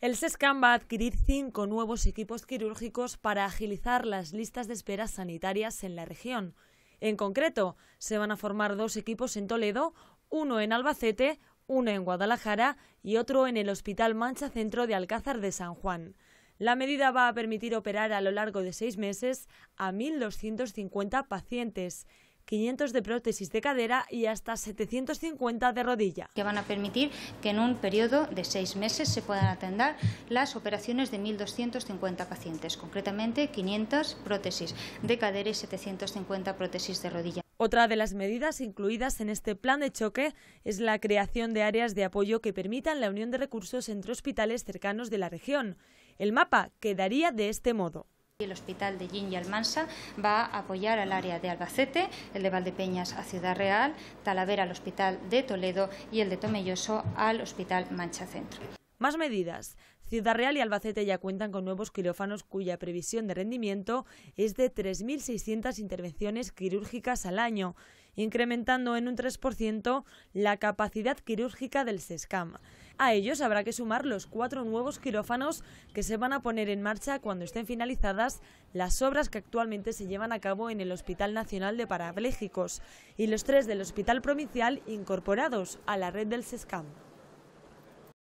El SESCAM va a adquirir cinco nuevos equipos quirúrgicos para agilizar las listas de espera sanitarias en la región. En concreto, se van a formar dos equipos en Toledo, uno en Albacete, uno en Guadalajara y otro en el Hospital Mancha Centro de Alcázar de San Juan. La medida va a permitir operar a lo largo de seis meses a 1.250 pacientes 500 de prótesis de cadera y hasta 750 de rodilla. Que van a permitir que en un periodo de seis meses se puedan atender las operaciones de 1.250 pacientes, concretamente 500 prótesis de cadera y 750 prótesis de rodilla. Otra de las medidas incluidas en este plan de choque es la creación de áreas de apoyo que permitan la unión de recursos entre hospitales cercanos de la región. El mapa quedaría de este modo. El hospital de Gin y Almansa va a apoyar al área de Albacete, el de Valdepeñas a Ciudad Real, Talavera al hospital de Toledo y el de Tomelloso al hospital Mancha Centro. Más medidas. Ciudad Real y Albacete ya cuentan con nuevos quirófanos cuya previsión de rendimiento es de 3.600 intervenciones quirúrgicas al año, incrementando en un 3% la capacidad quirúrgica del SESCAM. A ellos habrá que sumar los cuatro nuevos quirófanos que se van a poner en marcha cuando estén finalizadas las obras que actualmente se llevan a cabo en el Hospital Nacional de Parapléjicos y los tres del Hospital Provincial incorporados a la red del SESCAM.